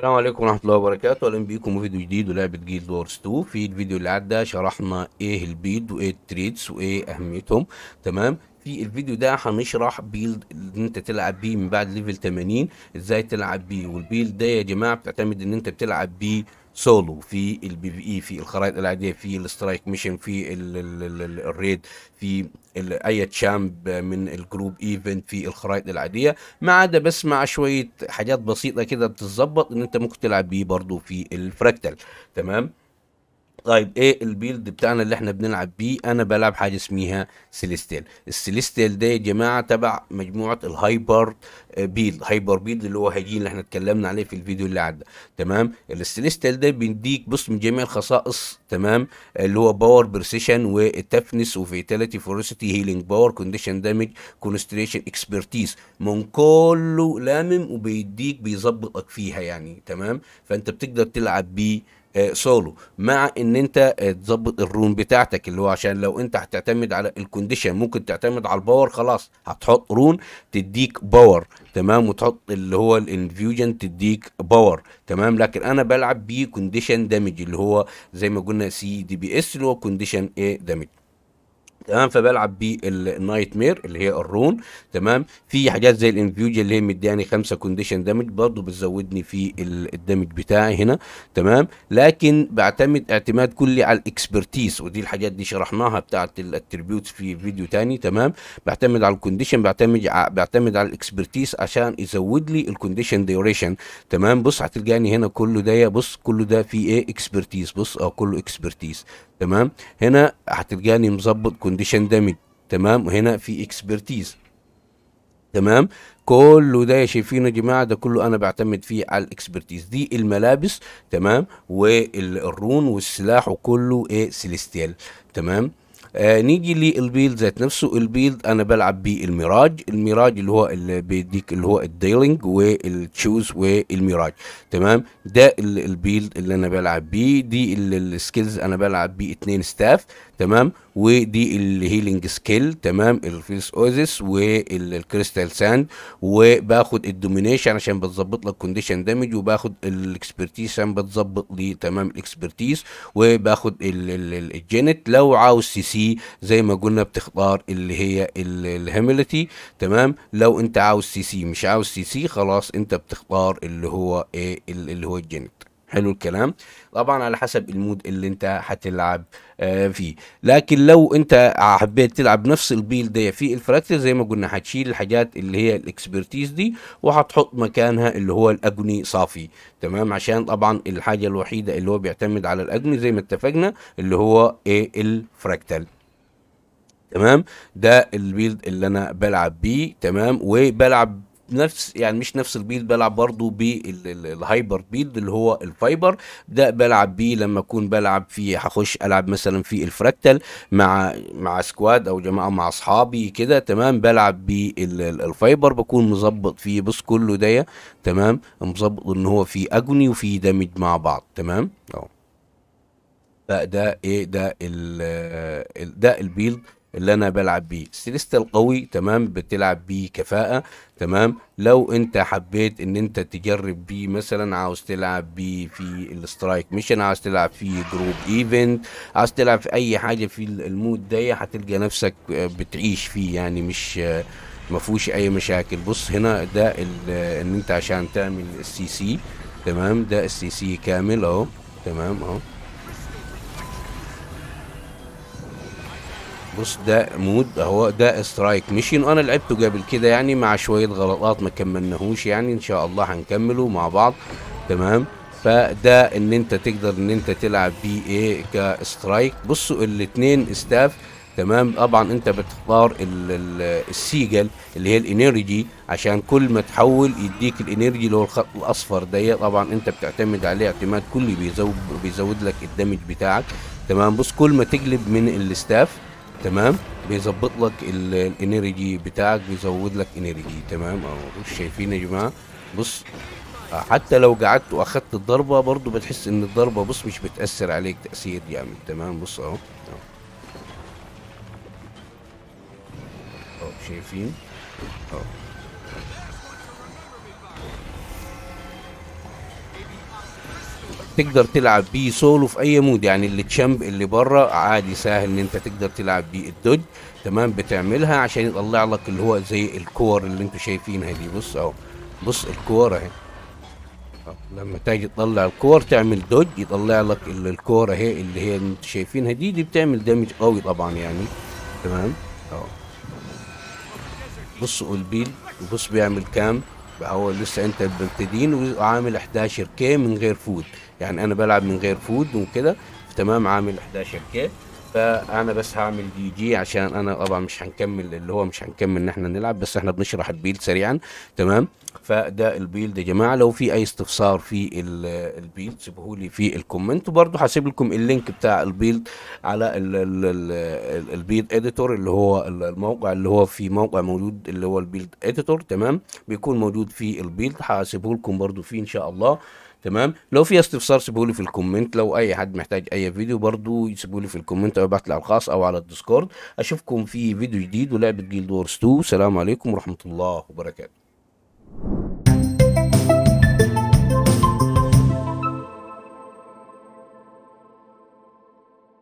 السلام عليكم ورحمة الله وبركاته اهلا بيكم في فيديو جديد ولعبة جيل دورز 2 في الفيديو اللي عدى شرحنا ايه البيد وايه التريدز وايه اهميتهم تمام في الفيديو ده هنشرح بيلد اللي انت تلعب بيه من بعد ليفل 80 ازاي تلعب بيه والبيلد ده يا جماعه بتعتمد ان انت بتلعب بيه سولو في البي في اي في الخرائط العاديه في الاسترايك ميشن في الريد في اي تشامب من الجروب ايفنت في الخرائط العاديه ما عدا بس مع شويه حاجات بسيطه كده بتتظبط ان انت ممكن تلعب بيه برضه في الفراكتال تمام طيب ايه البيلد بتاعنا اللي احنا بنلعب بيه انا بلعب حاجه اسمها سيليستيل السيليستيل ده يا جماعه تبع مجموعه الهايبر بيلد هايبر بيلد اللي هو هيجين اللي احنا اتكلمنا عليه في الفيديو اللي عدى تمام السيليستيل ده بيديك بص من جميع الخصائص تمام اللي هو باور برسيشن وتفنس وفيتاليتي فورسيتي هيلينج باور كونديشن دامج كونستريشن اكسبرتيز من كله لامم وبيديك بيظبطك فيها يعني تمام فانت بتقدر تلعب بيه آه، سولو مع ان انت آه، تظبط الرون بتاعتك اللي هو عشان لو انت هتعتمد على الكونديشن ممكن تعتمد على الباور خلاص هتحط رون تديك باور تمام وتحط اللي هو الانفيوجن تديك باور تمام لكن انا بلعب بكونديشن كونديشن دامج اللي هو زي ما قلنا سي دي بي اس اللي هو كونديشن ايه دامج تمام فبلعب بالنايت مير اللي هي الرون تمام في حاجات زي الانفيوجيا اللي هي مدياني خمسه كونديشن دامج برضه بتزودني في الدمج بتاعي هنا تمام لكن بعتمد اعتماد كلي على الاكسبرتيز ودي الحاجات دي شرحناها بتاعت الاتربيوت في فيديو تاني تمام بعتمد على الكونديشن بعتمد بعتمد على الاكسبرتيز عشان يزود لي الكونديشن ديوريشن تمام بص هتلقاني هنا كله ده بص كله ده فيه ايه اكسبرتيز بص اه كله اكسبرتيز تمام هنا هتلقاني مظبط كونديشن دامج تمام وهنا في اكسبرتيز تمام كله ده يا شايفينه يا جماعه ده كله انا بعتمد فيه على الاكسبرتيز دي الملابس تمام والرون والسلاح وكله ايه سيليستيال تمام آه نيجي للبيلد ذات نفسه البيلد انا بلعب بيه الميراج الميراج اللي هو اللي بيديك اللي هو الديلينج والتشوز والميراج تمام ده البيلد اللي انا بلعب بيه دي السكيلز انا بلعب بيه اتنين ستاف تمام ودي الهيلينج سكيل تمام الفيس اوزيس والكريستال ساند وباخد الدومينيشن عشان بتظبط لك كونديشن دامج وباخد الاكسبرتيز عشان بتظبط لي تمام الاكسبرتيز وباخد الجينت لو عاوز سي سي زي ما قلنا بتختار اللي هي الهيميليتي تمام لو انت عاوز سي سي مش عاوز سي سي خلاص انت بتختار اللي هو ايه اللي هو الجينت حلو الكلام طبعا على حسب المود اللي انت هتلعب آه، فيه لكن لو انت حبيت تلعب نفس البيل دي في الفراكتر زي ما قلنا هتشيل الحاجات اللي هي الاكسبرتيز دي وهتحط مكانها اللي هو الاجني صافي تمام عشان طبعا الحاجه الوحيده اللي هو بيعتمد على الاجني زي ما اتفقنا اللي هو ايه الفراكتال تمام ده البيلد اللي انا بلعب بيه تمام وبلعب نفس يعني مش نفس البيض بلعب برضو بالهايبر بيض اللي هو الفايبر ده بلعب بيه لما اكون بلعب فيه هخش العب مثلا في الفراكتال مع مع سكواد او جماعه مع اصحابي كده تمام بلعب بالفايبر بكون مظبط فيه بص كله ده تمام مظبط ان هو فيه اجوني وفيه دمج مع بعض تمام اهو ده ايه ده ال ده البيلد اللي انا بلعب بيه السيليستا القوي تمام بتلعب بيه كفاءه تمام لو انت حبيت ان انت تجرب بيه مثلا عاوز تلعب بيه في الاسترايك ميشن عاوز تلعب في جروب ايفنت عاوز تلعب في اي حاجه في المود ده هتلقى نفسك آه، بتعيش فيه يعني مش آه، ما فيهوش اي مشاكل بص هنا ده ان انت عشان تعمل السي سي تمام ده السي سي كامل اهو تمام اهو بص ده مود اهو ده سترايك ميشن انا لعبته قبل كده يعني مع شويه غلطات ما كملناهوش يعني ان شاء الله هنكمله مع بعض تمام فده ان انت تقدر ان انت تلعب بيه ايه كاسترايك بصوا الاثنين ستاف تمام طبعا انت بتختار السيجل اللي هي الانرجي عشان كل ما تحول يديك الانرجي اللي هو الخط الاصفر ده طبعا انت بتعتمد عليه اعتماد كلي بيزود بيزود لك الدمج بتاعك تمام بص كل ما تقلب من الستاف تمام بيظبط لك الانرجي بتاعك بيزود لك انرجي تمام اهو شايفين يا جماعه بص حتى لو قعدت واخدت الضربه برضو بتحس ان الضربه بص مش بتاثر عليك تاثير جامد يعني. تمام بص اهو اهو شايفين اهو تقدر تلعب بيه سولو في اي مود يعني اللي تشامب اللي بره عادي سهل ان انت تقدر تلعب بيه الدوج تمام بتعملها عشان يطلع لك اللي هو زي الكور اللي انتم شايفينها دي بص اهو بص الكور اهي لما تاجي تطلع الكور تعمل دوج يطلع لك الكور اهي اللي هي انتم شايفينها دي دي بتعمل دامج قوي طبعا يعني تمام اهو بصوا البيل بص بيعمل كام هو لسه انت بتدين وعامل 11 كي من غير فود يعني انا بلعب من غير فود وكده تمام عامل 11 كي فانا بس هعمل دي جي عشان انا طبعا مش هنكمل اللي هو مش هنكمل ان احنا نلعب بس احنا بنشرح البيلد سريعا تمام فده البيلد يا جماعه لو في اي استفسار في البيلد سيبوه لي في الكومنت وبرده هسيب لكم اللينك بتاع البيلد على البيلد اديتور اللي هو الموقع اللي هو في موقع موجود اللي هو البيلد اديتور تمام بيكون موجود في البيلد هسيبه لكم برده فيه ان شاء الله تمام لو في استفسار سيبولي في الكومنت لو اي حد محتاج اي فيديو برضو سيبهولي في الكومنت او يبعت لي على الخاص او على الديسكورد اشوفكم في فيديو جديد ولعبه جيل دورز 2 سلام عليكم ورحمه الله وبركاته